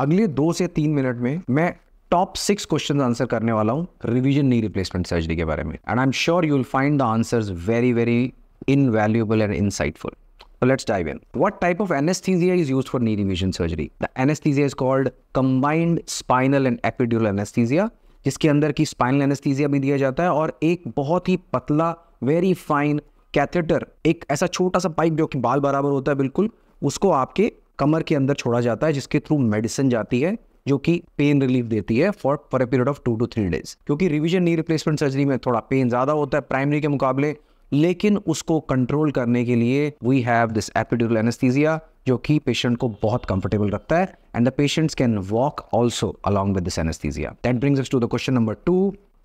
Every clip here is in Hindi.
अगले दो से तीन मिनट में मैं टॉप सिक्स क्वेश्चन आंसर करने वाला हूँ रिविजन नी रिप्लेसमेंट सर्जरी के बारे में and I am sure you will find the answers very very invaluable and insightful So let's dive in. What type of anesthesia is used for knee revision surgery? The anesthesia is called combined spinal and epidural anesthesia, जिसके अंदर की स्पाइनल एनेस्थीसिया भी दिया जाता है और एक बहुत ही पतला वेरी फाइन कैथेटर एक ऐसा छोटा सा पाइप जो कि बाल बराबर होता है बिल्कुल उसको आपके कमर के अंदर छोड़ा जाता है जिसके थ्रू मेडिसिन जाती है जो कि पेन रिलीफ देती है for for a period of two two three days क्योंकि रिविजन नी रिप्लेसमेंट सर्जरी में थोड़ा पेन ज़्यादा होता है प्राइमरी के मुकाबले लेकिन उसको कंट्रोल करने के लिए we have this epidural anaesthesia जो कि पेशेंट को बहुत कंफर्टेबल रखता है and the patients can walk also along with this anaesthesia that brings us to the question number two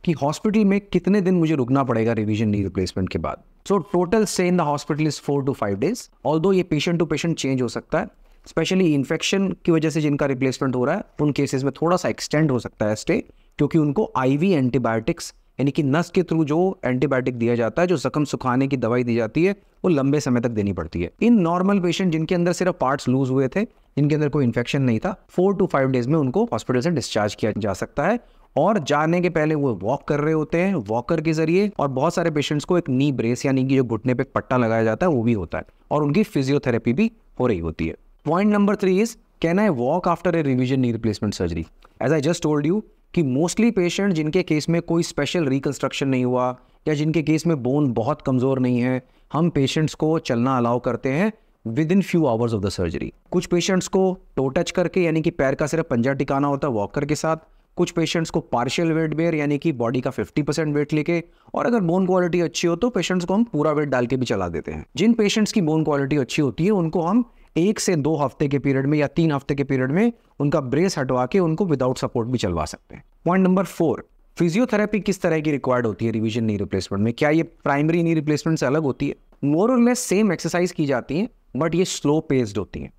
कि हॉस्पिटल में कितने दिन मुझे रुकना पड़ेगा रिविजन नी रिप्लेसमेंट के बाद so total stay in the hospital is four to five days all ये पेशेंट टू पेशेंट चेंज हो सकता है स्पेशली इन्फेक्शन की वजह से जिनका रिप्लेसमेंट हो रहा है उन केसेस में थोड़ा सा एक्सटेंड हो सकता है स्टे क्योंकि उनको आईवी एंटीबायोटिक्स यानी कि नस के थ्रू जो एंटीबायोटिक दिया जाता है जो जख्म सुखाने की दवाई दी जाती है वो लंबे समय तक देनी पड़ती है इन नॉर्मल पेशेंट जिनके अंदर सिर्फ पार्ट्स लूज हुए थे जिनके अंदर कोई इन्फेक्शन नहीं था फोर टू फाइव डेज में उनको हॉस्पिटल से डिस्चार्ज किया जा सकता है और जाने के पहले वो वॉक कर रहे होते हैं वॉकर के जरिए और बहुत सारे पेशेंट्स को एक नी ब्रेस यानी कि जो घुटने पे पट्टा लगाया जाता है वो भी होता है और उनकी फिजियोथेरेपी भी हो रही होती है point number three is can I walk after a revision knee replacement surgery as I just told you कि मोस्टली पेशेंट जिनके केस में कोई स्पेशल रिकन्स्ट्रक्शन नहीं हुआ या जिनके केस में बोन बहुत कमज़ोर नहीं है हम पेशेंट्स को चलना अलाउ करते हैं within few hours of the surgery कुछ पेशेंट्स को टो टच करके यानी कि पैर का सिर्फ पंजा टिकाना होता है वॉकर के साथ कुछ पेशेंट्स को पार्शियल वेट बेयर यानी कि बॉडी का 50 परसेंट वेट लेके और अगर बोन क्वालिटी अच्छी हो तो पेशेंट्स को हम पूरा वेट डाल के भी चला देते हैं जिन पेशेंट्स की बोन क्वालिटी अच्छी होती है उनको हम एक से दो हफ्ते के पीरियड में या तीन हफ्ते के पीरियड में उनका ब्रेस हटवा के उनको विदाउट सपोर्ट भी चलवा सकते हैं पॉइंट नंबर फोर फिजियोथेरेपी किस तरह की रिक्वायर्ड होती है रिविजन नी रिप्लेसमेंट में क्या ये प्राइमरी नी रिप्लेसमेंट से अलग होती है मोर और लेस सेम एक्सरसाइज की जाती है बट ये स्लो पेस्ड होती है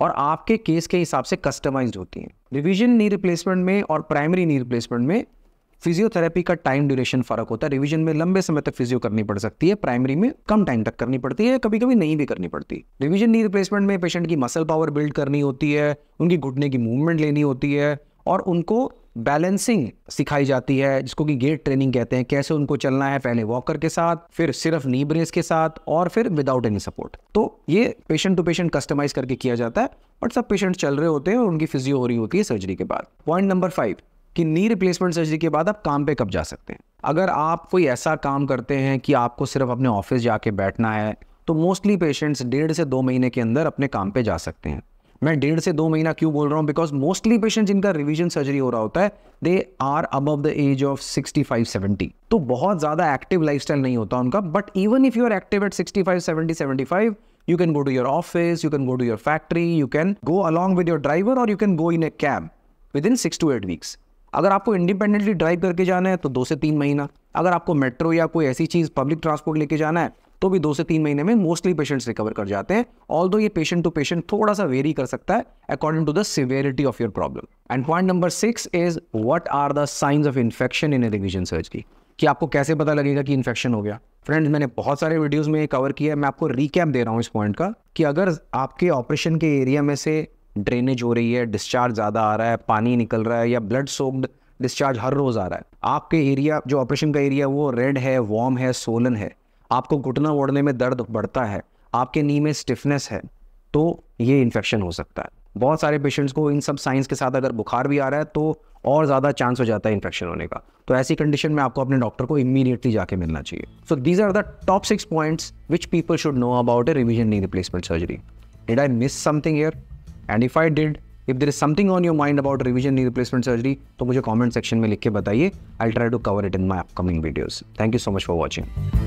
और आपके केस के हिसाब से कस्टमाइज्ड होती है रिविजन नी रिप्लेसमेंट में और प्राइमरी नी रिप्लेसमेंट में फिजियोथेरेपी का टाइम ड्यूरेशन फर्क होता है रिविजन में लंबे समय तक फिजियो करनी पड़ सकती है प्राइमरी में कम टाइम तक करनी पड़ती है कभी कभी नहीं भी करनी पड़ती रिविजन नी रिप्लेसमेंट में पेशेंट की मसल पावर बिल्ड करनी होती है उनकी घुटने की मूवमेंट लेनी होती है और उनको बैलेंसिंग सिखाई जाती है जिसको कि गेट ट्रेनिंग कहते हैं कैसे उनको चलना है पहले वॉकर के साथ फिर सिर्फ नी ब्रेस के साथ और फिर विदाउट एनी सपोर्ट तो ये पेशेंट टू पेशेंट कस्टमाइज करके किया जाता है बट सब पेशेंट चल रहे होते हैं और उनकी फिजियो हो रही होती है सर्जरी के बाद पॉइंट नंबर फाइव कि नी रिप्लेसमेंट सर्जरी के बाद आप काम पे कब जा सकते हैं अगर आप कोई ऐसा काम करते हैं कि आपको सिर्फ अपने ऑफिस जाके बैठना है तो मोस्टली पेशेंट्स डेढ़ से दो महीने के अंदर अपने काम पे जा सकते हैं मैं डेढ़ से दो महीना क्यों बोल रहा हूँ बिकॉज मोस्टली पेशेंट जिनका रिविजन सर्जरी हो रहा होता है they are above the age of 65 70 तो बहुत ज़्यादा एक्टिव लाइफ नहीं होता उनका but even if you are active at 65 five 75 you can go to your office, you can go to your factory, you can go along with your driver or you can go in a cab within 6 to 8 weeks. अगर आपको इंडिपेंडेंटली ड्राइव करके जाना है तो दो से तीन महीना अगर आपको मेट्रो या कोई ऐसी चीज़ पब्लिक ट्रांसपोर्ट लेके जाना है तो भी दो से तीन महीने में मोस्टली पेशेंट्स रिकवर कर जाते हैं ऑल दो ये पेशेंट टू पेशेंट थोड़ा सा वेरी कर सकता है according to the severity of your problem and point number six is what are the signs of infection in revision surgery कि आपको कैसे पता लगेगा कि इन्फेक्शन हो गया फ्रेंड्स मैंने बहुत सारे वीडियोस में कवर किया है मैं आपको रिकैप दे रहा हूँ इस पॉइंट का कि अगर आपके ऑपरेशन के एरिया में से ड्रेनेज हो रही है डिस्चार्ज ज़्यादा आ रहा है पानी निकल रहा है या ब्लड सोक्ड डिस्चार्ज हर रोज़ आ रहा है आपके एरिया जो ऑपरेशन का एरिया वो रेड है वार्म है सोलन है आपको घुटना ओढ़ने में दर्द बढ़ता है आपके नी में स्टिफनेस है तो ये इन्फेक्शन हो सकता है बहुत सारे पेशेंट्स को इन सब साइंस के साथ अगर बुखार भी आ रहा है तो और ज़्यादा चांस हो जाता है इन्फेक्शन होने का तो ऐसी कंडीशन में आपको अपने डॉक्टर को इमीडिएटली जाके मिलना चाहिए so these are the top six points which people should know about a revision knee replacement surgery did I miss something here and if I did if there is something on your mind about revision knee replacement surgery तो मुझे कॉमेंट सेक्शन में लिख के बताइए I try to cover it in my upcoming videos thank you so much for watching